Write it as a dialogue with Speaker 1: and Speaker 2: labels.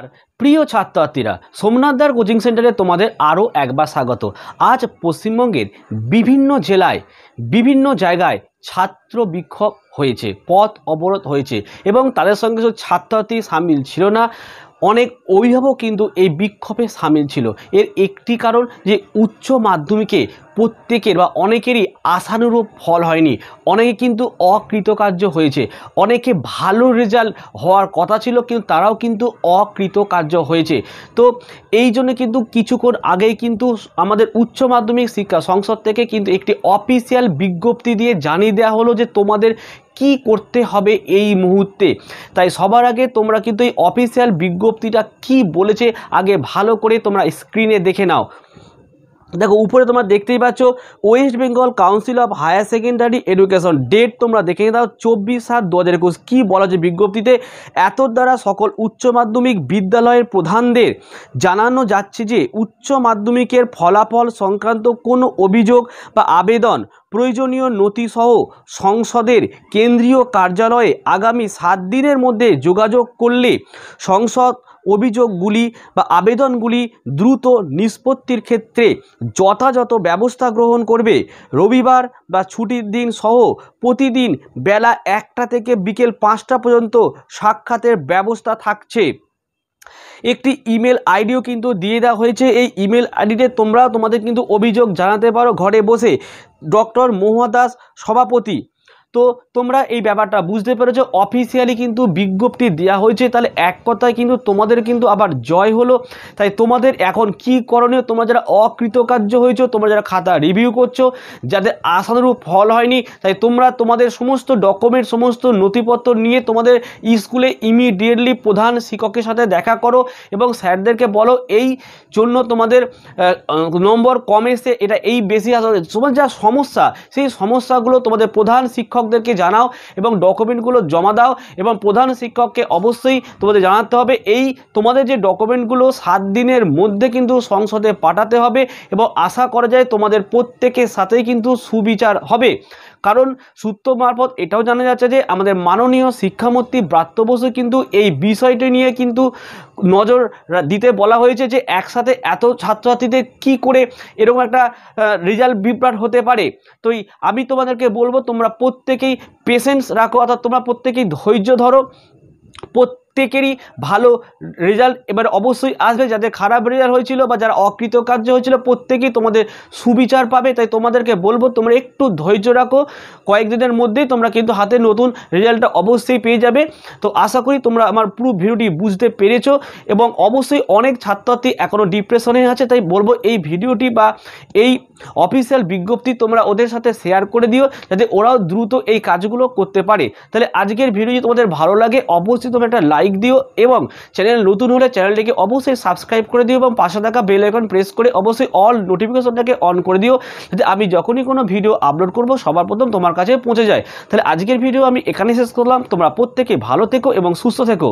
Speaker 1: আর প্রিয় ছাত্রছাত্রীরা সোমনাথদার কোচিং সেন্টারে তোমাদের আরও একবার স্বাগত আজ পশ্চিমবঙ্গের বিভিন্ন জেলায় বিভিন্ন জায়গায় ছাত্র বিক্ষোভ হয়েছে পথ অবরোধ হয়েছে এবং তাদের সঙ্গে শুধু ছাত্রছাত্রী সামিল ছিল না অনেক অভিভাবক কিন্তু এই বিক্ষোভে সামিল ছিল এর একটি কারণ যে উচ্চ মাধ্যমিকে প্রত্যেকের বা অনেকেরই আশানুরূপ ফল হয়নি অনেকে কিন্তু অকৃতকার্য হয়েছে অনেকে ভালো রেজাল্ট হওয়ার কথা ছিল কিন্তু তারাও কিন্তু অকৃতকার্য হয়েছে তো এই জন্য কিন্তু কিছুক্ষণ আগেই কিন্তু আমাদের উচ্চ মাধ্যমিক শিক্ষা সংসদ থেকে কিন্তু একটি অফিসিয়াল বিজ্ঞপ্তি দিয়ে জানিয়ে দেওয়া হলো যে তোমাদের কি করতে হবে এই মুহূর্তে তাই সবার আগে তোমরা কিন্তু এই অফিসিয়াল বিজ্ঞপ্তিটা কি বলেছে আগে ভালো করে তোমরা স্ক্রিনে দেখে নাও দেখো উপরে তোমরা দেখতেই পাচ্ছ West Bengal council of higher secondary education date তোমরা দেখে দাও চব্বিশ সাত দু হাজার একুশ কী বলা যে বিজ্ঞপ্তিতে এত দ্বারা সকল উচ্চ মাধ্যমিক বিদ্যালয়ের প্রধানদের জানানো যাচ্ছে যে উচ্চ মাধ্যমিকের ফলাফল সংক্রান্ত কোনো অভিযোগ বা আবেদন প্রয়োজনীয় নথিসহ সংসদের কেন্দ্রীয় কার্যালয়ে আগামী সাত দিনের মধ্যে যোগাযোগ করলে সংসদ অভিযোগগুলি বা আবেদনগুলি দ্রুত নিষ্পত্তির ক্ষেত্রে যথাযথ ব্যবস্থা গ্রহণ করবে রবিবার বা ছুটির দিন সহ প্রতিদিন বেলা একটা থেকে বিকেল পাঁচটা পর্যন্ত সাক্ষাতের ব্যবস্থা থাকছে একটি ইমেল আইডিও কিন্তু দিয়ে দেওয়া হয়েছে এই ইমেল আইডিতে তোমরা তোমাদের কিন্তু অভিযোগ জানাতে পারো ঘরে বসে ডক্টর দাস সভাপতি তো তোমরা এই ব্যাপারটা বুঝতে পেরেছো অফিসিয়ালি কিন্তু বিজ্ঞপ্তি দেওয়া হয়েছে তাহলে এক কথায় কিন্তু তোমাদের কিন্তু আবার জয় হলো তাই তোমাদের এখন কি করণীয় তোমরা যারা অকৃতকার্য হয়েছো তোমরা যারা খাতা রিভিউ করছো যাদের আশানুরূপ ফল হয়নি তাই তোমরা তোমাদের সমস্ত ডকুমেন্ট সমস্ত নথিপত্র নিয়ে তোমাদের স্কুলে ইমিডিয়েটলি প্রধান শিক্ষকের সাথে দেখা করো এবং স্যারদেরকে বলো এই জন্য তোমাদের নম্বর কম এসে এটা এই বেশি আসলে তোমার যা সমস্যা সেই সমস্যাগুলো তোমাদের প্রধান শিক্ষক শিক্ষকদেরকে জানাও এবং ডকুমেন্টগুলো জমা দাও এবং প্রধান শিক্ষককে অবশ্যই তোমাদের জানাতে হবে এই তোমাদের যে ডকুমেন্টগুলো সাত দিনের মধ্যে কিন্তু সংসদে পাঠাতে হবে এবং আশা করা যায় তোমাদের প্রত্যেকের সাথেই কিন্তু সুবিচার হবে কারণ সূত্র মারফত এটাও জানা যাচ্ছে যে আমাদের মাননীয় শিক্ষামন্ত্রী ব্রাত্য বসু কিন্তু এই বিষয়টি নিয়ে কিন্তু নজর দিতে বলা হয়েছে যে একসাথে এত ছাত্রছাত্রীদের কি করে এরকম একটা রেজাল্ট বিভ্রাট হতে পারে তো আমি তোমাদেরকে বলবো তোমরা প্রত্যেকেই পেশেন্স রাখো অর্থাৎ তোমরা প্রত্যেকেই ধৈর্য ধরো প্রত্যেক প্রত্যেকেরই ভালো রেজাল্ট এবার অবশ্যই আসবে যাদের খারাপ রেজাল্ট হয়েছিল বা যারা অকৃতকার্য হয়েছিল প্রত্যেকেই তোমাদের সুবিচার পাবে তাই তোমাদেরকে বলবো তোমরা একটু ধৈর্য রাখো কয়েকদিনের মধ্যেই তোমরা কিন্তু হাতে নতুন রেজাল্টটা অবশ্যই পেয়ে যাবে তো আশা করি তোমরা আমার পুরো ভিডিওটি বুঝতে পেরেছো এবং অবশ্যই অনেক ছাত্রছাত্রী এখনও ডিপ্রেশনে আছে তাই বলবো এই ভিডিওটি বা এই অফিসিয়াল বিজ্ঞপ্তি তোমরা ওদের সাথে শেয়ার করে দিও যাতে ওরাও দ্রুত এই কাজগুলো করতে পারে তাহলে আজকের ভিডিও যদি তোমাদের ভালো লাগে অবশ্যই তোমরা একটা লাইক লাইক দিও এবং চ্যানেল নতুন হলে চ্যানেলটিকে অবশ্যই সাবস্ক্রাইব করে দিও এবং পাশে থাকা বেল আইকন প্রেস করে অবশ্যই অল নোটিফিকেশনটাকে অন করে দিও যাতে আমি যখনই কোনো ভিডিও আপলোড করব সবার প্রথম তোমার কাছে পৌঁছে যায় তাহলে আজকের ভিডিও আমি এখানে শেষ করলাম তোমরা প্রত্যেকে ভালো থেকো এবং সুস্থ থেকো